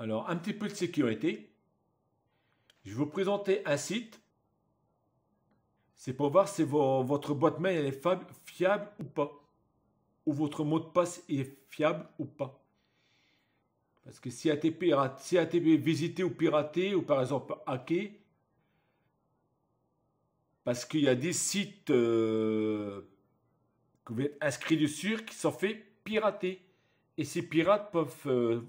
Alors, un petit peu de sécurité. Je vais vous présenter un site. C'est pour voir si votre boîte mail est fiable ou pas. Ou votre mot de passe est fiable ou pas. Parce que si ATP, si est visité ou piraté, ou par exemple hacké, parce qu'il y a des sites euh, que vous êtes inscrits dessus qui sont fait pirater. Et ces pirates peuvent euh,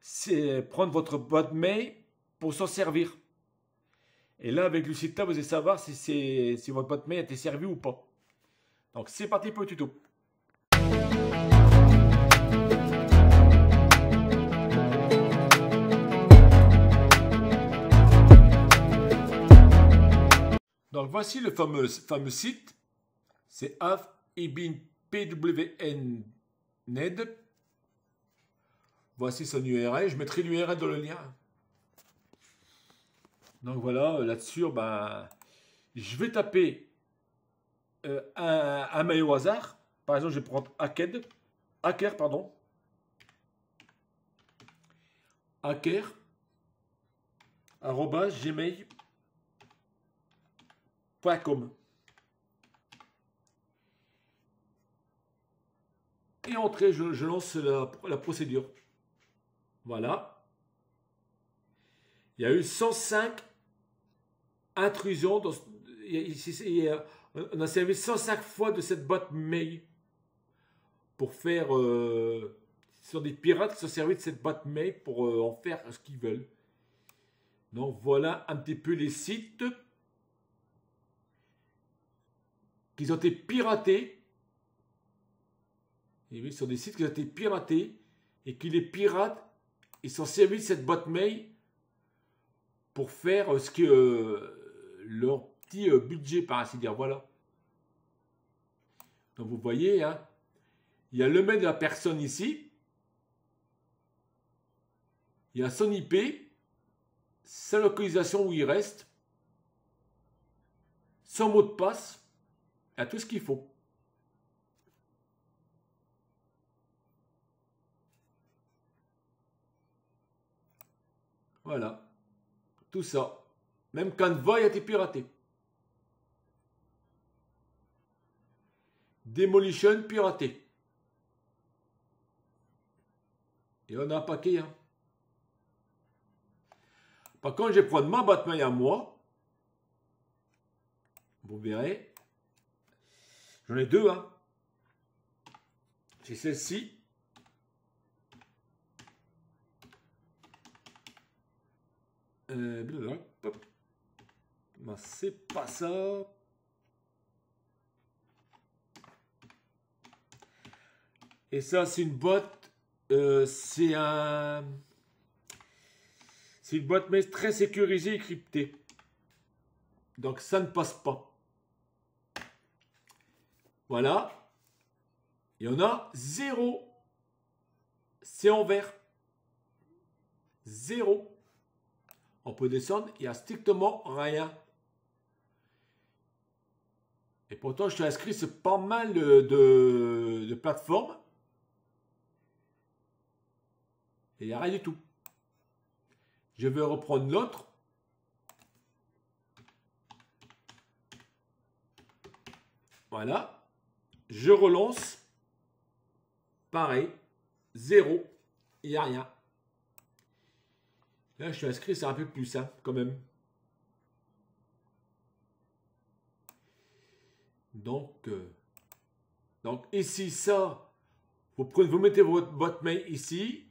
c'est prendre votre boîte mail pour s'en servir. Et là, avec Lucita, vous allez savoir si, si votre boîte mail a été servie ou pas. Donc, c'est parti pour le tuto. Donc, voici le fameux, fameux site. C'est AF Voici son URL. Je mettrai l'URL dans le lien. Donc voilà, euh, là-dessus, ben, je vais taper euh, un, mail au hasard. Par exemple, je vais prendre hacker Hacker, pardon. gmail .com Et entrée, je, lance la procédure. Voilà. Il y a eu 105 intrusions. Dans, euh, on a servi 105 fois de cette boîte mail pour faire... Euh, ce sont des pirates qui se servent de cette boîte mail pour euh, en faire ce qu'ils veulent. Donc voilà un petit peu les sites qui ont été piratés. Et oui, ce sont des sites qui ont été piratés et qui les piratent ils sont servis cette boîte mail pour faire euh, ce que euh, leur petit euh, budget, par ainsi dire. Voilà. Donc vous voyez, hein, il y a le mail de la personne ici. Il y a son IP, sa localisation où il reste, son mot de passe, à tout ce qu'il faut. Voilà. Tout ça. Même quand a été piraté. Demolition piraté. Et on a un paquet. Hein. Par contre, je prends ma à moi. Vous verrez. J'en ai deux. Hein. C'est celle-ci Euh, hein. ben, c'est pas ça. Et ça, c'est une boîte... Euh, c'est un. C'est une boîte mais très sécurisée et cryptée. Donc ça ne passe pas. Voilà. Il y en a zéro. C'est en vert. Zéro. On peut descendre, il n'y a strictement rien. Et pourtant, je suis inscrit sur pas mal de, plateformes. Et il n'y a rien du tout. Je vais reprendre l'autre. Voilà. Je relance. Pareil. Zéro. Il n'y a rien. Là, je suis inscrit, c'est un peu plus simple quand même. Donc, euh, donc ici, ça, vous, prenez, vous mettez votre, boîte mail ici,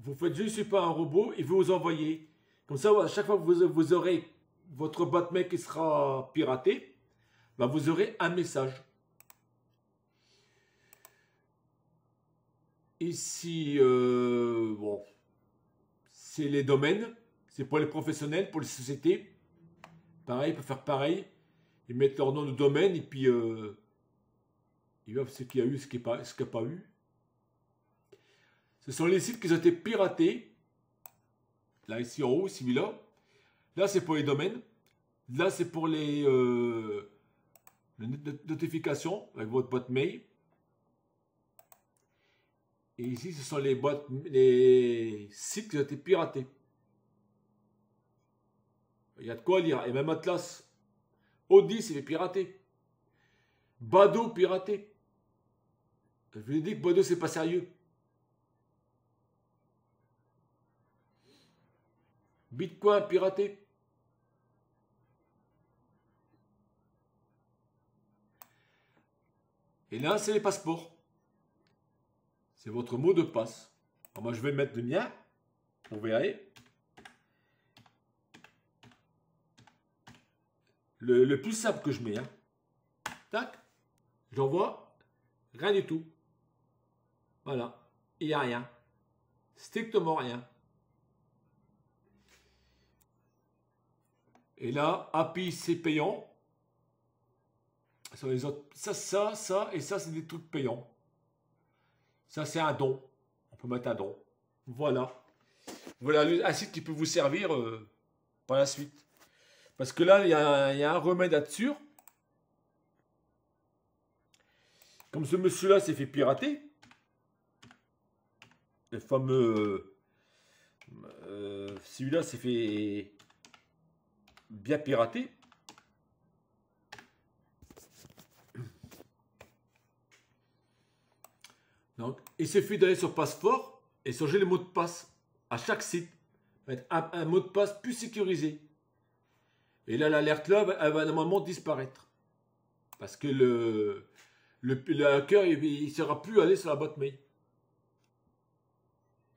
vous faites juste pas un robot et vous vous envoyez. Comme ça, à chaque fois que vous, aurez votre mail qui sera piraté, ben, vous aurez un message. Ici, euh, bon, c'est les domaines. C'est pour les professionnels, pour les sociétés. Pareil, pour faire pareil. Ils mettent leur nom de domaine et puis euh, ils voient ce qu'il y a eu, ce qu'il n'y a, pas eu. Ce sont les sites qui ont été piratés. Là, ici en haut, ici, là Là, c'est pour les domaines. Là, c'est pour les, euh, notifications avec votre boîte mail. Et ici, ce sont les, boîtes, les sites qui ont été piratés. Il y a de quoi lire. Et même Atlas. Audi, il est piraté. Bado, piraté. Je vous ai dit que Bado, c'est pas sérieux. Bitcoin, piraté. Et là, c'est les passeports. C'est votre mot de passe. moi, je vais mettre le mien. On verra. le, plus simple que je mets. Hein. Tac. J'envoie. Rien du tout. Voilà. Il n'y a rien. Strictement rien. Et là, API, c'est payant. Sur les autres, ça, ça, ça, et ça, c'est des trucs payants. Ça, c'est un don. On peut mettre un don. Voilà. Voilà un site qui peut vous servir euh, par la suite. Parce que là, il y, a, un remède à sûr. Comme ce monsieur-là s'est fait pirater, le fameux... Euh, celui-là s'est fait bien pirater. Donc, il suffit d'aller sur Passeport et changer les mots de passe à chaque site. Mettre un mot de passe plus sécurisé. Et là, l'alerte là, elle va normalement un moment disparaître. Parce que le, le, hacker, il ne sera plus allé sur la boîte mail.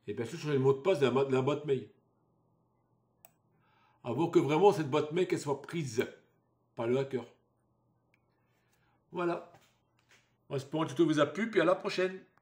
Et bien, sûr, sur les mots de passe de la, boîte mail. Avant que vraiment cette boîte mail qu'elle soit prise par le hacker. Voilà. On espère que tout vous a plu, puis à la prochaine.